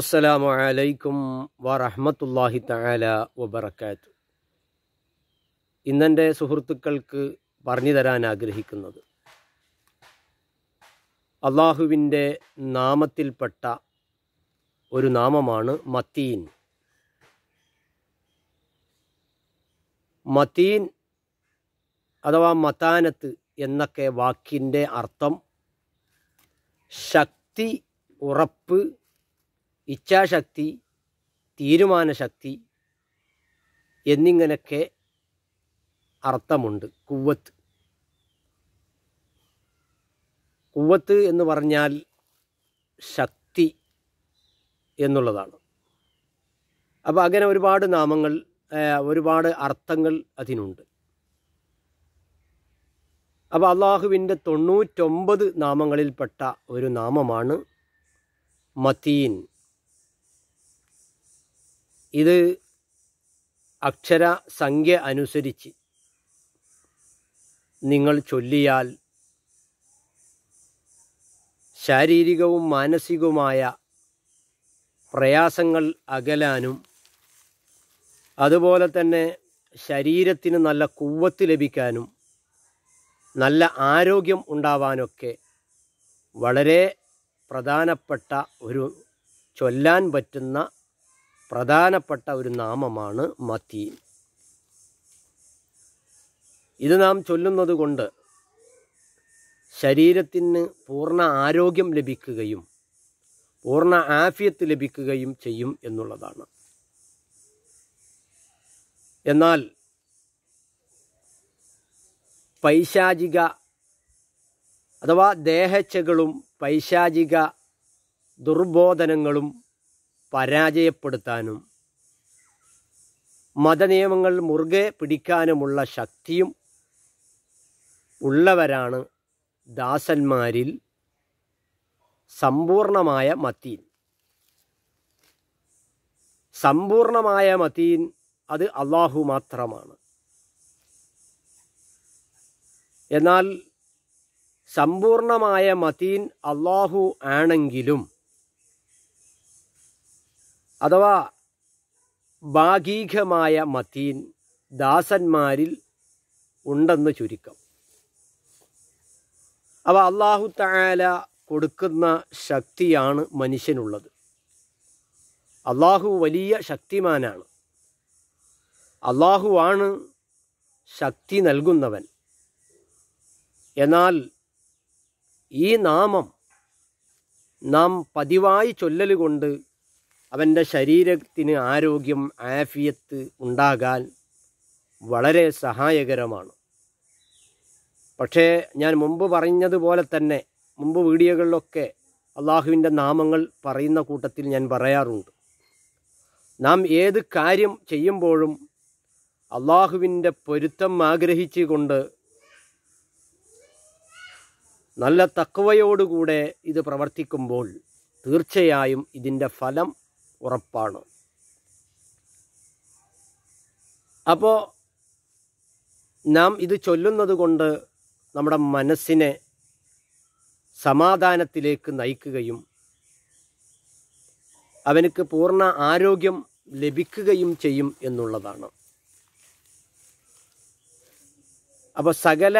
അസ്സലാമു അലൈക്കും വറഹമത്തല്ലാഹി തആല വബറക്കാത്തു ഇന്നെൻ്റെ സുഹൃത്തുക്കൾക്ക് പറഞ്ഞു തരാൻ ആഗ്രഹിക്കുന്നത് അള്ളാഹുവിൻ്റെ നാമത്തിൽപ്പെട്ട ഒരു നാമമാണ് മത്തീൻ മത്തീൻ അഥവാ മതാനത്ത് എന്നൊക്കെ വാക്കിൻ്റെ അർത്ഥം ശക്തി ഉറപ്പ് ഇച്ഛാശക്തി തീരുമാനശക്തി എന്നിങ്ങനെയൊക്കെ അർത്ഥമുണ്ട് കുവത്ത് കുവത്ത് എന്ന് പറഞ്ഞാൽ ശക്തി എന്നുള്ളതാണ് അപ്പോൾ അങ്ങനെ ഒരുപാട് നാമങ്ങൾ ഒരുപാട് അർത്ഥങ്ങൾ അതിനുണ്ട് അപ്പോൾ അള്ളാഹുവിൻ്റെ തൊണ്ണൂറ്റൊമ്പത് നാമങ്ങളിൽപ്പെട്ട ഒരു നാമമാണ് മതീൻ ഇത് അക്ഷര സംഖ്യ അനുസരിച്ച് നിങ്ങൾ ചൊല്ലിയാൽ ശാരീരികവും മാനസികവുമായ പ്രയാസങ്ങൾ അകലാനും അതുപോലെ തന്നെ ശരീരത്തിന് നല്ല കുവത്ത് ലഭിക്കാനും നല്ല ആരോഗ്യം ഉണ്ടാവാനൊക്കെ വളരെ പ്രധാനപ്പെട്ട ഒരു ചൊല്ലാൻ പറ്റുന്ന പ്രധാനപ്പെട്ട ഒരു നാമമാണ് മത്തീൻ ഇത് നാം ചൊല്ലുന്നത് കൊണ്ട് ശരീരത്തിന് പൂർണ്ണ ആരോഗ്യം ലഭിക്കുകയും പൂർണ്ണ ആഫിയത്ത് ലഭിക്കുകയും ചെയ്യും എന്നുള്ളതാണ് എന്നാൽ പൈശാചിക അഥവാ ദേഹച്ചകളും പൈശാചിക ദുർബോധനങ്ങളും പരാജയപ്പെടുത്താനും മതനിയമങ്ങൾ മുറുകെ പിടിക്കാനുമുള്ള ശക്തിയും ഉള്ളവരാണ് ദാസന്മാരിൽ സമ്പൂർണമായ മത്തീൻ സമ്പൂർണമായ മത്തീൻ അത് അള്ളാഹു മാത്രമാണ് എന്നാൽ സമ്പൂർണമായ മതീൻ അള്ളാഹു ആണെങ്കിലും അഥവാ ഭാഗികമായ മതീൻ ദാസന്മാരിൽ ഉണ്ടെന്ന് ചുരുക്കം അവ അള്ളാഹു താല കൊടുക്കുന്ന ശക്തിയാണ് മനുഷ്യനുള്ളത് അള്ളാഹു വലിയ ശക്തിമാനാണ് അള്ളാഹുവാണ് ശക്തി നൽകുന്നവൻ എന്നാൽ ഈ നാമം നാം പതിവായി ചൊല്ലലുകൊണ്ട് അവൻ്റെ ശരീരത്തിന് ആരോഗ്യം ആഫിയത്ത് ഉണ്ടാകാൻ വളരെ സഹായകരമാണ് പക്ഷേ ഞാൻ മുമ്പ് പറഞ്ഞതുപോലെ തന്നെ മുമ്പ് വീഡിയോകളിലൊക്കെ അള്ളാഹുവിൻ്റെ നാമങ്ങൾ പറയുന്ന കൂട്ടത്തിൽ ഞാൻ പറയാറുണ്ട് നാം ഏത് കാര്യം ചെയ്യുമ്പോഴും അള്ളാഹുവിൻ്റെ പൊരുത്തം ആഗ്രഹിച്ചുകൊണ്ട് നല്ല തക്കവയോടുകൂടെ ഇത് പ്രവർത്തിക്കുമ്പോൾ തീർച്ചയായും ഇതിൻ്റെ ഫലം ഉറപ്പാണ് അപ്പോൾ നാം ഇത് ചൊല്ലുന്നത് കൊണ്ട് നമ്മുടെ മനസ്സിനെ സമാധാനത്തിലേക്ക് നയിക്കുകയും അവനക്ക് പൂർണ്ണ ആരോഗ്യം ലഭിക്കുകയും ചെയ്യും എന്നുള്ളതാണ് അപ്പോൾ സകല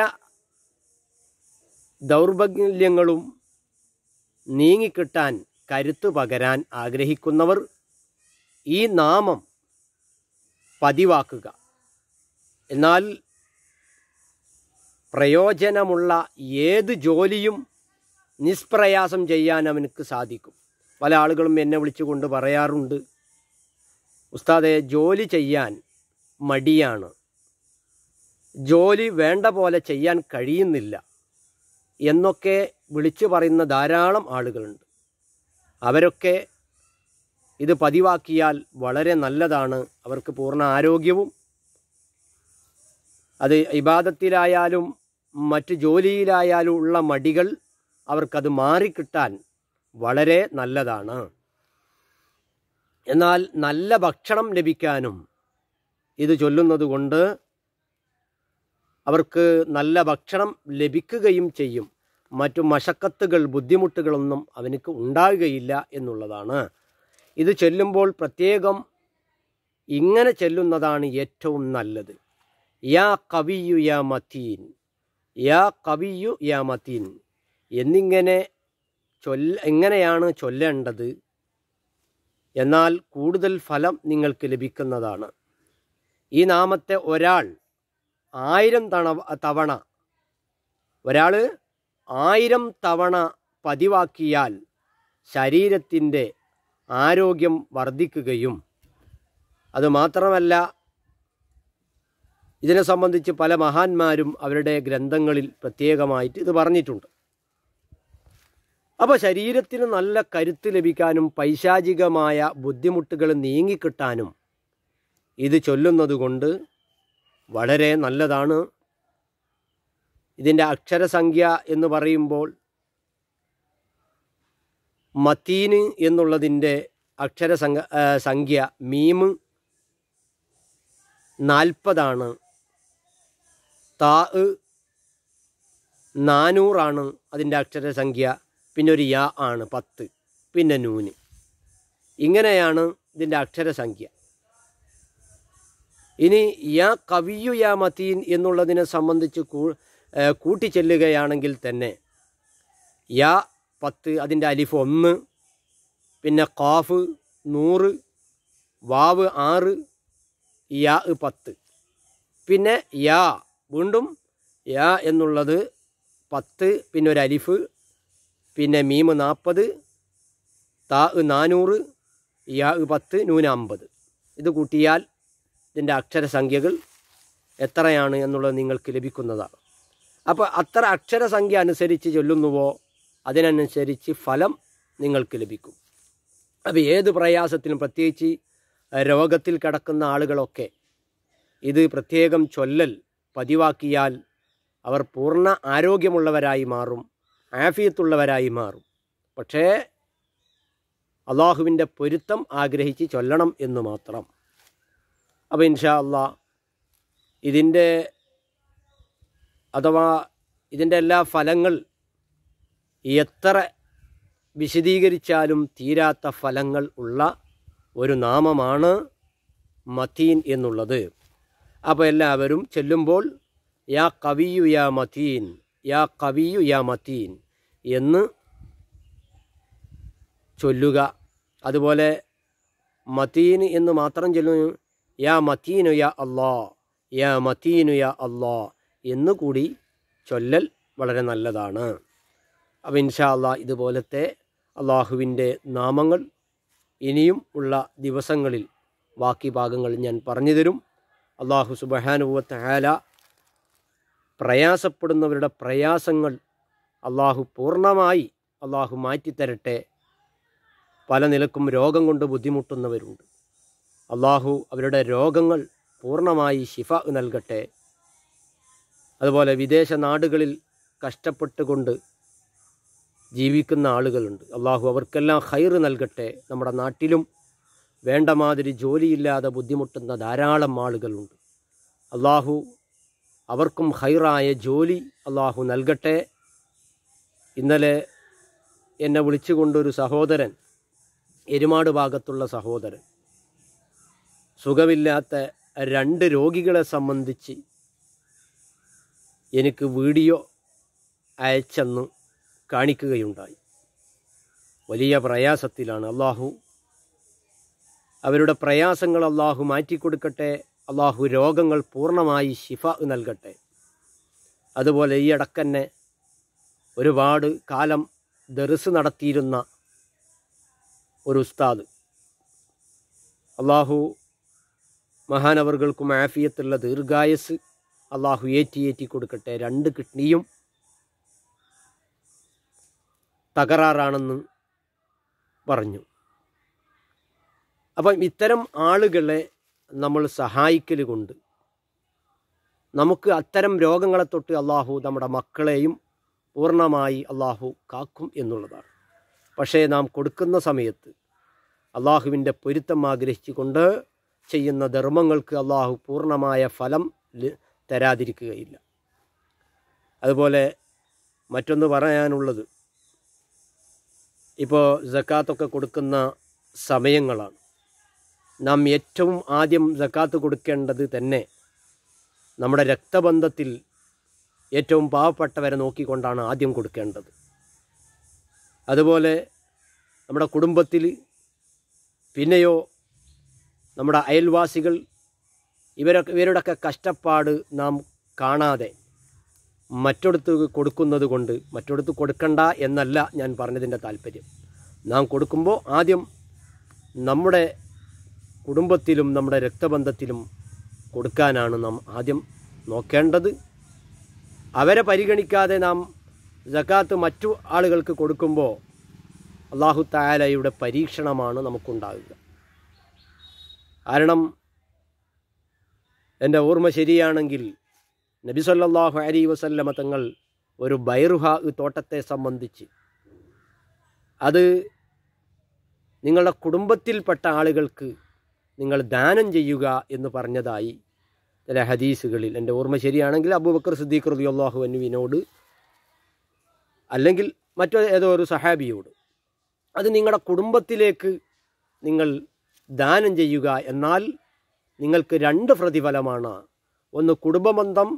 ദൗർഭല്യങ്ങളും നീങ്ങിക്കിട്ടാൻ കരുത്തു പകരാൻ ആഗ്രഹിക്കുന്നവർ ഈ നാമം പതിവാക്കുക എന്നാൽ പ്രയോജനമുള്ള ഏത് ജോലിയും നിഷ്പ്രയാസം ചെയ്യാൻ അവനക്ക് സാധിക്കും പല ആളുകളും എന്നെ വിളിച്ചുകൊണ്ട് പറയാറുണ്ട് ഉസ്താദെ ജോലി ചെയ്യാൻ മടിയാണ് ജോലി വേണ്ട പോലെ ചെയ്യാൻ കഴിയുന്നില്ല എന്നൊക്കെ വിളിച്ചു പറയുന്ന ധാരാളം ആളുകളുണ്ട് അവരൊക്കെ ഇത് പതിവാക്കിയാൽ വളരെ നല്ലതാണ് അവർക്ക് പൂർണ്ണ ആരോഗ്യവും അത് ഇബാദത്തിലായാലും മറ്റ് ജോലിയിലായാലും ഉള്ള മടികൾ അവർക്കത് മാറിക്കിട്ടാൻ വളരെ നല്ലതാണ് എന്നാൽ നല്ല ഭക്ഷണം ലഭിക്കാനും ഇത് ചൊല്ലുന്നത് കൊണ്ട് അവർക്ക് നല്ല ഭക്ഷണം ലഭിക്കുകയും ചെയ്യും മറ്റു മഷക്കത്തുകൾ ബുദ്ധിമുട്ടുകളൊന്നും അവനക്ക് ഉണ്ടാകുകയില്ല എന്നുള്ളതാണ് ഇത് ചെല്ലുമ്പോൾ പ്രത്യേകം ഇങ്ങനെ ചെല്ലുന്നതാണ് ഏറ്റവും നല്ലത് യാ കവിയു യാ മതീൻ യാ കവിയു യാ മതീൻ എന്നിങ്ങനെ ചൊല്ല എങ്ങനെയാണ് ചൊല്ലേണ്ടത് എന്നാൽ കൂടുതൽ ഫലം നിങ്ങൾക്ക് ലഭിക്കുന്നതാണ് ഈ നാമത്തെ ഒരാൾ ആയിരം തവണ ഒരാൾ ആയിരം തവണ പതിവാക്കിയാൽ ശരീരത്തിൻ്റെ ആരോഗ്യം വർദ്ധിക്കുകയും അതുമാത്രമല്ല ഇതിനെ സംബന്ധിച്ച് പല മഹാന്മാരും അവരുടെ ഗ്രന്ഥങ്ങളിൽ പ്രത്യേകമായിട്ട് ഇത് പറഞ്ഞിട്ടുണ്ട് അപ്പോൾ ശരീരത്തിന് നല്ല കരുത്ത് ലഭിക്കാനും പൈശാചികമായ ബുദ്ധിമുട്ടുകൾ നീങ്ങിക്കിട്ടാനും ഇത് ചൊല്ലുന്നതുകൊണ്ട് വളരെ നല്ലതാണ് ഇതിൻ്റെ അക്ഷരസംഖ്യ എന്ന് പറയുമ്പോൾ മത്തീന് എന്നുള്ളതിൻ്റെ അക്ഷരസംഖ സംഖ്യ മീമ് നാൽപ്പതാണ് താ നാനൂറാണ് അതിൻ്റെ അക്ഷരസംഖ്യ പിന്നെ ഒരു യ ആണ് പത്ത് പിന്നെ നൂന് ഇങ്ങനെയാണ് ഇതിൻ്റെ അക്ഷരസംഖ്യ ഇനി യാ കവിയു യാ മതീൻ എന്നുള്ളതിനെ സംബന്ധിച്ച് കൂട്ടിച്ചെല്ലുകയാണെങ്കിൽ തന്നെ യാ പത്ത് അതിൻ്റെ അലിഫ് ഒന്ന് പിന്നെ കാഫ് നൂറ് വാവ് ആറ് യാ പത്ത് പിന്നെ യാ വീണ്ടും യാ എന്നുള്ളത് പത്ത് പിന്നെ ഒരു അലിഫ് പിന്നെ മീമ് നാൽപ്പത് താ നാനൂറ് യാ പത്ത് നൂന് അമ്പത് ഇത് കൂട്ടിയാൽ ഇതിൻ്റെ അക്ഷരസംഖ്യകൾ എത്രയാണ് എന്നുള്ളത് നിങ്ങൾക്ക് ലഭിക്കുന്നതാണ് അപ്പോൾ അത്ര അക്ഷരസംഖ്യ അനുസരിച്ച് ചൊല്ലുന്നുവോ അതിനനുസരിച്ച് ഫലം നിങ്ങൾക്ക് ലഭിക്കും അപ്പോൾ ഏത് പ്രയാസത്തിനും പ്രത്യേകിച്ച് രോഗത്തിൽ കിടക്കുന്ന ആളുകളൊക്കെ ഇത് പ്രത്യേകം ചൊല്ലൽ പതിവാക്കിയാൽ അവർ പൂർണ്ണ ആരോഗ്യമുള്ളവരായി മാറും ആഫിയത്തുള്ളവരായി മാറും പക്ഷേ അള്ളാഹുവിൻ്റെ പൊരുത്തം ആഗ്രഹിച്ച് ചൊല്ലണം എന്ന് മാത്രം അപ്പോൾ ഇൻഷാ അല്ല ഇതിൻ്റെ അഥവാ ഇതിൻ്റെ എല്ലാ ഫലങ്ങൾ എത്ര വിശദീകരിച്ചാലും തീരാത്ത ഫലങ്ങൾ ഉള്ള ഒരു നാമമാണ് മതീൻ എന്നുള്ളത് അപ്പോൾ എല്ലാവരും ചെല്ലുമ്പോൾ യാ കവിയു യാ മതീൻ യാ കവിയു യാ മതീൻ എന്ന് ചൊല്ലുക അതുപോലെ മതീൻ എന്ന് മാത്രം ചൊല്ലുന്നു യാ മതീനു യാ അള്ളാ യാ മതീനു യാ അള്ളാ എന്നുകൂടി ചൊല്ലൽ വളരെ നല്ലതാണ് അപ്പം ഇൻഷാ അള്ളാ ഇതുപോലത്തെ അള്ളാഹുവിൻ്റെ നാമങ്ങൾ ഇനിയും ഉള്ള ദിവസങ്ങളിൽ ബാക്കി ഭാഗങ്ങൾ ഞാൻ പറഞ്ഞു തരും അള്ളാഹു സുബഹാനുഭവത്തഹാല പ്രയാസപ്പെടുന്നവരുടെ പ്രയാസങ്ങൾ അള്ളാഹു പൂർണ്ണമായി അള്ളാഹു മാറ്റിത്തരട്ടെ പല നിലക്കും രോഗം കൊണ്ട് ബുദ്ധിമുട്ടുന്നവരുണ്ട് അള്ളാഹു അവരുടെ രോഗങ്ങൾ പൂർണ്ണമായി ശിഫ നൽകട്ടെ അതുപോലെ വിദേശ നാടുകളിൽ കഷ്ടപ്പെട്ടുകൊണ്ട് ജീവിക്കുന്ന ആളുകളുണ്ട് അള്ളാഹു അവർക്കെല്ലാം ഹൈർ നൽകട്ടെ നമ്മുടെ നാട്ടിലും വേണ്ട മാതിരി ജോലിയില്ലാതെ ബുദ്ധിമുട്ടുന്ന ധാരാളം ആളുകളുണ്ട് അള്ളാഹു അവർക്കും ഹൈറായ ജോലി അള്ളാഹു നൽകട്ടെ ഇന്നലെ എന്നെ വിളിച്ചുകൊണ്ടൊരു സഹോദരൻ എരുമാട് ഭാഗത്തുള്ള സഹോദരൻ സുഖമില്ലാത്ത രണ്ട് രോഗികളെ സംബന്ധിച്ച് എനിക്ക് വീഡിയോ അയച്ചെന്ന് കാണിക്കുകയുണ്ടായി വലിയ പ്രയാസത്തിലാണ് അള്ളാഹു അവരുടെ പ്രയാസങ്ങൾ അള്ളാഹു മാറ്റിക്കൊടുക്കട്ടെ അള്ളാഹു രോഗങ്ങൾ പൂർണ്ണമായി ശിഫ നൽകട്ടെ അതുപോലെ ഈ അടക്കന്നെ ഒരുപാട് കാലം ദർസ് നടത്തിയിരുന്ന ഒരു ഉസ്താദ് അള്ളാഹു മഹാനവർകൾക്കും ആഫിയത്തുള്ള ദീർഘായസ് അള്ളാഹു ഏറ്റി ഏറ്റി കൊടുക്കട്ടെ രണ്ട് കിഡ്നിയും തകരാറാണെന്ന് പറഞ്ഞു അപ്പം ഇത്തരം ആളുകളെ നമ്മൾ സഹായിക്കൽ കൊണ്ട് നമുക്ക് അത്തരം രോഗങ്ങളെ തൊട്ട് അള്ളാഹു നമ്മുടെ മക്കളെയും പൂർണ്ണമായി അള്ളാഹു കാക്കും എന്നുള്ളതാണ് പക്ഷേ നാം കൊടുക്കുന്ന സമയത്ത് അള്ളാഹുവിൻ്റെ പൊരുത്തം ആഗ്രഹിച്ചുകൊണ്ട് ചെയ്യുന്ന ധർമ്മങ്ങൾക്ക് അള്ളാഹു പൂർണ്ണമായ ഫലം തരാതിരിക്കുകയില്ല അതുപോലെ മറ്റൊന്ന് പറയാനുള്ളത് ഇപ്പോൾ ജക്കാത്തൊക്കെ കൊടുക്കുന്ന സമയങ്ങളാണ് നാം ഏറ്റവും ആദ്യം ജക്കാത്ത് കൊടുക്കേണ്ടത് തന്നെ നമ്മുടെ രക്തബന്ധത്തിൽ ഏറ്റവും പാവപ്പെട്ടവരെ നോക്കിക്കൊണ്ടാണ് ആദ്യം കൊടുക്കേണ്ടത് അതുപോലെ നമ്മുടെ കുടുംബത്തിൽ പിന്നെയോ നമ്മുടെ അയൽവാസികൾ ഇവരൊക്കെ ഇവരുടെയൊക്കെ കഷ്ടപ്പാട് നാം കാണാതെ മറ്റൊടുത്ത് കൊടുക്കുന്നത് കൊണ്ട് മറ്റൊടുത്ത് കൊടുക്കണ്ട എന്നല്ല ഞാൻ പറഞ്ഞതിൻ്റെ താല്പര്യം നാം കൊടുക്കുമ്പോൾ ആദ്യം നമ്മുടെ കുടുംബത്തിലും നമ്മുടെ രക്തബന്ധത്തിലും കൊടുക്കാനാണ് നാം ആദ്യം നോക്കേണ്ടത് അവരെ പരിഗണിക്കാതെ നാം ജക്കാത്ത് മറ്റു ആളുകൾക്ക് കൊടുക്കുമ്പോൾ അള്ളാഹു തായാലയുടെ പരീക്ഷണമാണ് നമുക്കുണ്ടാകുക കാരണം എൻ്റെ ഓർമ്മ ശരിയാണെങ്കിൽ നബി സല്ലാഹു അലി വസല്ലമ തങ്ങൾ ഒരു ബൈറുഹ തോട്ടത്തെ സംബന്ധിച്ച് അത് നിങ്ങളുടെ കുടുംബത്തിൽപ്പെട്ട ആളുകൾക്ക് നിങ്ങൾ ദാനം ചെയ്യുക എന്ന് പറഞ്ഞതായി ചില ഹദീസുകളിൽ എൻ്റെ ഓർമ്മ ശരിയാണെങ്കിൽ അബൂബക്കർ സിദ്ദീഖ് റതി അള്ളാഹു അനുവിനോട് അല്ലെങ്കിൽ മറ്റോ ഏതോ ഒരു സഹാബിയോട് അത് നിങ്ങളുടെ കുടുംബത്തിലേക്ക് നിങ്ങൾ ദാനം ചെയ്യുക എന്നാൽ നിങ്ങൾക്ക് രണ്ട് പ്രതിഫലമാണ് ഒന്ന് കുടുംബബന്ധം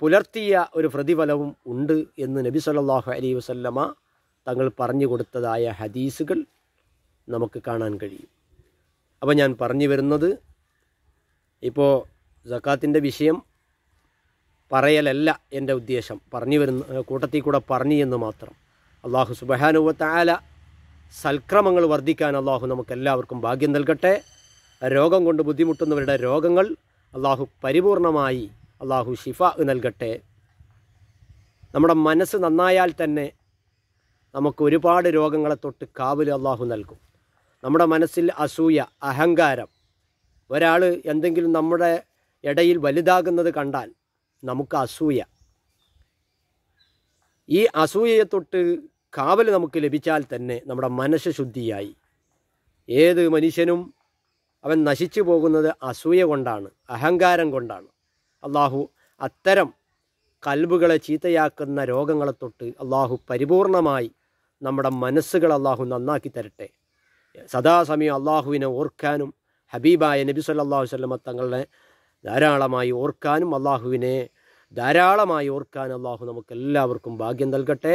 പുലർത്തിയ ഒരു പ്രതിഫലവും ഉണ്ട് എന്ന് നബി സല്ലാഹു അലൈ വസല്ലമ തങ്ങൾ പറഞ്ഞു കൊടുത്തതായ ഹദീസുകൾ നമുക്ക് കാണാൻ കഴിയും അപ്പോൾ ഞാൻ പറഞ്ഞു വരുന്നത് ഇപ്പോൾ ജക്കാത്തിൻ്റെ വിഷയം പറയലല്ല എൻ്റെ ഉദ്ദേശം പറഞ്ഞു വരുന്ന കൂട്ടത്തിൽ കൂടെ പറഞ്ഞു എന്ന് മാത്രം അള്ളാഹു സുബഹാനുവത്തായാല സൽക്രമങ്ങൾ വർദ്ധിക്കാൻ അള്ളാഹു നമുക്കെല്ലാവർക്കും ഭാഗ്യം നൽകട്ടെ രോഗം കൊണ്ട് ബുദ്ധിമുട്ടുന്നവരുടെ രോഗങ്ങൾ അള്ളാഹു പരിപൂർണമായി അള്ളാഹു ഷിഫ നൽകട്ടെ നമ്മുടെ മനസ്സ് നന്നായാൽ തന്നെ നമുക്ക് ഒരുപാട് രോഗങ്ങളെ തൊട്ട് കാവൽ അള്ളാഹു നൽകും നമ്മുടെ മനസ്സിൽ അസൂയ അഹങ്കാരം ഒരാൾ എന്തെങ്കിലും നമ്മുടെ ഇടയിൽ വലുതാകുന്നത് കണ്ടാൽ നമുക്ക് അസൂയ ഈ അസൂയയെ തൊട്ട് കാവൽ നമുക്ക് ലഭിച്ചാൽ തന്നെ നമ്മുടെ മനസ്സ് ശുദ്ധിയായി ഏത് മനുഷ്യനും അവൻ നശിച്ചു പോകുന്നത് അസൂയ കൊണ്ടാണ് അഹങ്കാരം കൊണ്ടാണ് അള്ളാഹു അത്തരം കൽബുകളെ ചീത്തയാക്കുന്ന രോഗങ്ങളെ തൊട്ട് അള്ളാഹു പരിപൂർണമായി നമ്മുടെ മനസ്സുകൾ അള്ളാഹു നന്നാക്കി തരട്ടെ സദാസമയം അള്ളാഹുവിനെ ഓർക്കാനും ഹബീബായ നബി സല്ലാഹു വല്ലമ തങ്ങളെ ധാരാളമായി ഓർക്കാനും അള്ളാഹുവിനെ ധാരാളമായി ഓർക്കാൻ അള്ളാഹു നമുക്കെല്ലാവർക്കും ഭാഗ്യം നൽകട്ടെ